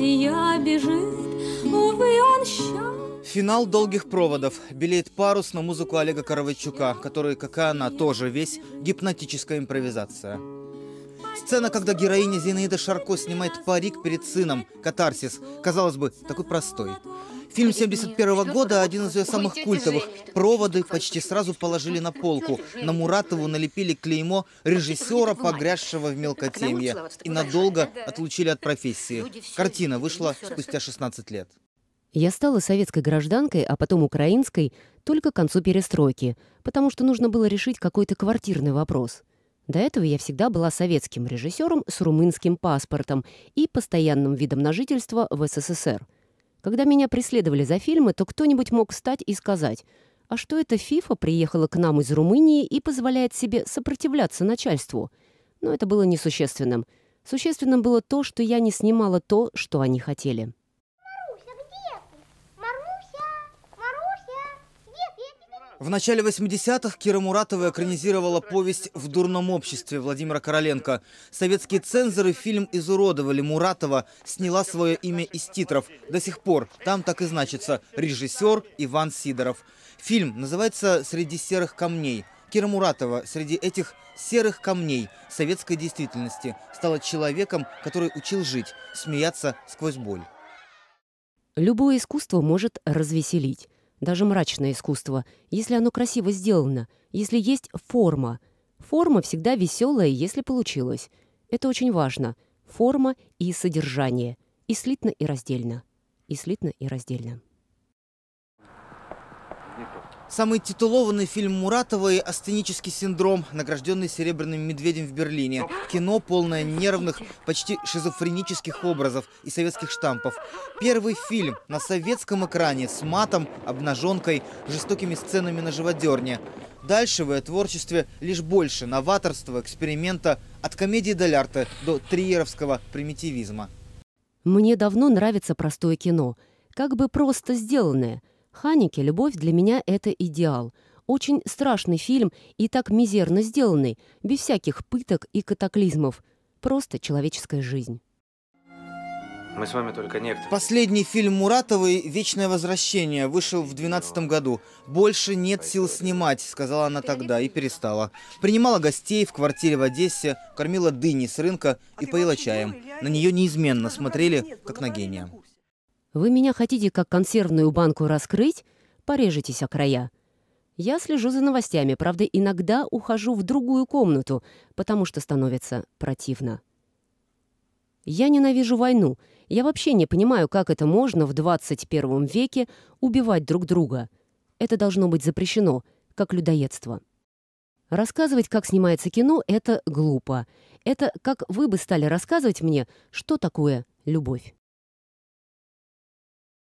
Устья бежит, увы, он счастлив. Финал долгих проводов. Белеет парус на музыку Олега Коровайчука, который, как и она, тоже весь гипнотическая импровизация. Сцена, когда героиня Зинаида Шарко снимает парик перед сыном. Катарсис. Казалось бы, такой простой. Фильм 1971 года – один из ее самых культовых. Проводы почти сразу положили на полку. На Муратову налепили клеймо ну, режиссера, погрязшего в мелкотемье. И надолго отлучили от профессии. Картина вышла спустя 16 лет. Я стала советской гражданкой, а потом украинской, только к концу перестройки, потому что нужно было решить какой-то квартирный вопрос. До этого я всегда была советским режиссером с румынским паспортом и постоянным видом на жительство в СССР – когда меня преследовали за фильмы, то кто-нибудь мог встать и сказать, а что это ФИФА приехала к нам из Румынии и позволяет себе сопротивляться начальству. Но это было несущественным. Существенным было то, что я не снимала то, что они хотели. В начале 80-х Кира Муратова экранизировала повесть «В дурном обществе» Владимира Короленко. Советские цензоры фильм изуродовали. Муратова сняла свое имя из титров. До сих пор там так и значится «Режиссер Иван Сидоров». Фильм называется «Среди серых камней». Кира Муратова среди этих серых камней советской действительности стала человеком, который учил жить, смеяться сквозь боль. Любое искусство может развеселить даже мрачное искусство, если оно красиво сделано, если есть форма. Форма всегда веселая, если получилось. Это очень важно. Форма и содержание. И слитно, и раздельно. И слитно, и раздельно. Самый титулованный фильм Муратовой – «Астенический синдром», награжденный «Серебряным медведем» в Берлине. Кино, полное нервных, почти шизофренических образов и советских штампов. Первый фильм на советском экране с матом, обнаженкой, жестокими сценами на живодерне. Дальше в ее творчестве лишь больше новаторства, эксперимента от комедии Долярта до триеровского примитивизма. Мне давно нравится простое кино, как бы просто сделанное – Ханике «Любовь» для меня — это идеал. Очень страшный фильм и так мизерно сделанный, без всяких пыток и катаклизмов. Просто человеческая жизнь. Мы с вами только некто. Последний фильм Муратовой «Вечное возвращение» вышел в 2012 году. «Больше нет сил снимать», сказала она тогда и перестала. Принимала гостей в квартире в Одессе, кормила дыни с рынка и поила чаем. На нее неизменно смотрели, как на гения. Вы меня хотите как консервную банку раскрыть? Порежетесь о края. Я слежу за новостями, правда, иногда ухожу в другую комнату, потому что становится противно. Я ненавижу войну. Я вообще не понимаю, как это можно в 21 веке убивать друг друга. Это должно быть запрещено, как людоедство. Рассказывать, как снимается кино, это глупо. Это как вы бы стали рассказывать мне, что такое любовь.